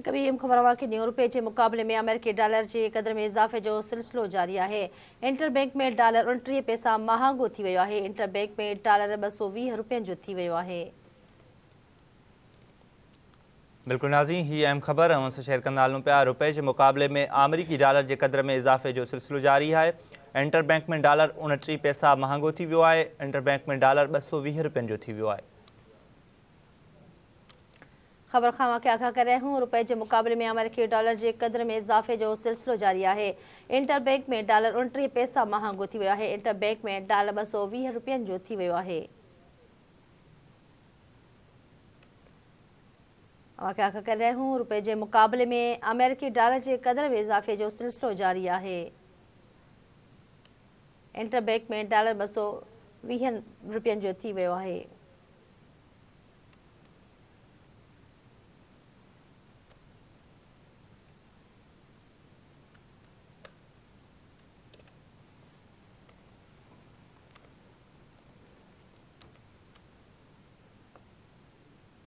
एक ॿी अहम ख़बर आहे की न्यू रुपए जे मुक़ाबले में अमेरिकी डॉलर के क़दर में इज़ाफ़े जो सिलसिलो जारी है इंटर बैंक में डॉलर उन्टी पैसा महंगो थी है इंटर बैंक में डॉलर ब सौ वी रुपये जो थी वियो आहे नाज़ी ही अहम ख़बर हम ऐं शेयर कंदा हलूं पिया रुपए जे मुक़ाबले में अमरीकी डॉलर के क़दर में इज़ाफ़े जो सिलसिलो जारी है इंटर बैंक में डॉलर उन्टी पैसा महंगो थी है इंटर बैंक में डॉलर ब सौ वी रुपये जो थी वियो खबर खामा के आगाह कर रहे हूँ रुपए के मुकाबले में अमेरिकी डॉलर के कदर में इजाफ़े जो सिलसिलो जारी है इंटर बैंक में डॉलर उणटीह पैसा महंगो थी है इंटर बैंक में डॉलर ॿ सौ वीह रुपयनि जो थी वो है वाक़ कर रहे हूँ रुपए के मुकाबले में अमेरिकी डॉलर के कदर में इजाफ़े जो सिलसिलो जारी है इंटर बैंक में डॉलर ॿ सौ वीह रुपयनि जो थी वो है